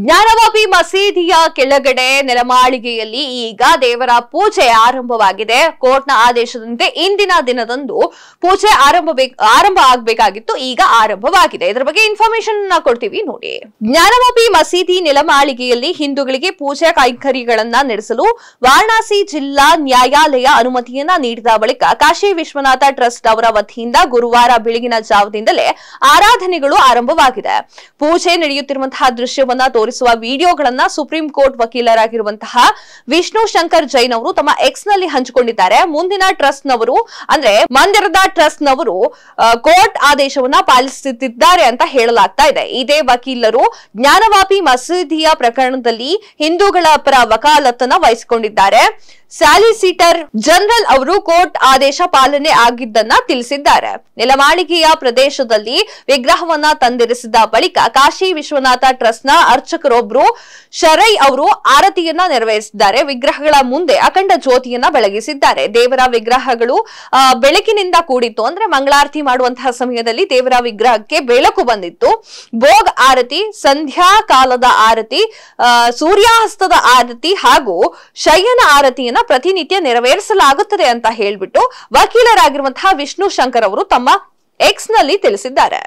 ಜ್ಞಾನವಾಪಿ ಮಸೀದಿಯ ಕೆಳಗಡೆ ನೆಲಮಾಳಿಗೆಯಲ್ಲಿ ಈಗ ದೇವರ ಪೂಜೆ ಆರಂಭವಾಗಿದೆ ಕೋರ್ಟ್ನ ಆದೇಶದಂತೆ ಇಂದಿನ ದಿನದಂದು ಪೂಜೆ ಆರಂಭ ಆರಂಭ ಆಗ್ಬೇಕಾಗಿತ್ತು ಈಗ ಆರಂಭವಾಗಿದೆ ಇದರ ಬಗ್ಗೆ ಇನ್ಫಾರ್ಮೇಶನ್ ಕೊಡ್ತೀವಿ ನೋಡಿ ಜ್ಞಾನವಾಪಿ ಮಸೀದಿ ನೆಲಮಾಳಿಗೆಯಲ್ಲಿ ಹಿಂದೂಗಳಿಗೆ ಪೂಜೆ ಕೈಂಕರ್ಯಗಳನ್ನ ನಡೆಸಲು ವಾರಣಾಸಿ ಜಿಲ್ಲಾ ನ್ಯಾಯಾಲಯ ಅನುಮತಿಯನ್ನ ನೀಡಿದ ಬಳಿಕ ಕಾಶಿ ವಿಶ್ವನಾಥ ಟ್ರಸ್ಟ್ ಅವರ ವತಿಯಿಂದ ಗುರುವಾರ ಬೆಳಗಿನ ಜಾವದಿಂದಲೇ ಆರಾಧನೆಗಳು ಆರಂಭವಾಗಿದೆ ಪೂಜೆ ನಡೆಯುತ್ತಿರುವಂತಹ ದೃಶ್ಯವನ್ನ ತೋರಿಸುವ ವಿಡಿಯೋಗಳನ್ನ ಸುಪ್ರೀಂ ಕೋರ್ಟ್ ವಕೀಲರಾಗಿರುವಂತಹ ವಿಷ್ಣು ಶಂಕರ್ ಜೈನ್ ಅವರು ತಮ್ಮ ಎಕ್ಸ್ ನಲ್ಲಿ ಹಂಚಿಕೊಂಡಿದ್ದಾರೆ ಮುಂದಿನ ಟ್ರಸ್ಟ್ ನವರು ಅಂದ್ರೆ ಮಂದಿರದ ಟ್ರಸ್ಟ್ ನವರು ಕೋರ್ಟ್ ಆದೇಶವನ್ನ ಪಾಲಿಸುತ್ತಿದ್ದಾರೆ ಅಂತ ಹೇಳಲಾಗ್ತಾ ಇದೆ ಇದೇ ವಕೀಲರು ಜ್ಞಾನವಾಪಿ ಮಸೀದಿಯ ಪ್ರಕರಣದಲ್ಲಿ ಹಿಂದೂಗಳ ಪರ ವಕಾಲತ್ತನ್ನ ವಹಿಸಿಕೊಂಡಿದ್ದಾರೆ ಸ್ಯಾಲಿಸಿಟರ್ ಜನರಲ್ ಅವರು ಕೋರ್ಟ್ ಆದೇಶ ಪಾಲನೆ ಆಗಿದ್ದನ್ನ ತಿಳಿಸಿದ್ದಾರೆ ನೆಲಮಾಳಿಗೆಯ ಪ್ರದೇಶದಲ್ಲಿ ವಿಗ್ರಹವನ್ನ ತಂದಿರಿಸಿದ ಬಳಿಕ ಕಾಶಿ ವಿಶ್ವನಾಥ ಟ್ರಸ್ಟ್ನ ಅರ್ಚಕರೊಬ್ರು ಶರೈ ಅವರು ಆರತಿಯನ್ನ ನೆರವೇರಿಸಿದ್ದಾರೆ ವಿಗ್ರಹಗಳ ಮುಂದೆ ಅಖಂಡ ಜ್ಯೋತಿಯನ್ನ ಬೆಳಗಿಸಿದ್ದಾರೆ ದೇವರ ವಿಗ್ರಹಗಳು ಬೆಳಕಿನಿಂದ ಕೂಡಿತ್ತು ಅಂದ್ರೆ ಮಂಗಳಾರತಿ ಮಾಡುವಂತಹ ಸಮಯದಲ್ಲಿ ದೇವರ ವಿಗ್ರಹಕ್ಕೆ ಬೆಳಕು ಬಂದಿತ್ತು ಭೋಗ್ ಆರತಿ ಸಂಧ್ಯಾ ಕಾಲದ ಆರತಿ ಸೂರ್ಯಾಸ್ತದ ಆರತಿ ಹಾಗೂ ಶಯನ ಆರತಿಯನ್ನು ಪ್ರತಿನಿತ್ಯ ನೆರವೇರಿಸಲಾಗುತ್ತದೆ ಅಂತ ಹೇಳ್ಬಿಟ್ಟು ವಕೀಲರಾಗಿರುವಂತಹ ವಿಷ್ಣು ಶಂಕರ್ ಅವರು ತಮ್ಮ ಎಕ್ಸ್ ನಲ್ಲಿ ತಿಳಿಸಿದ್ದಾರೆ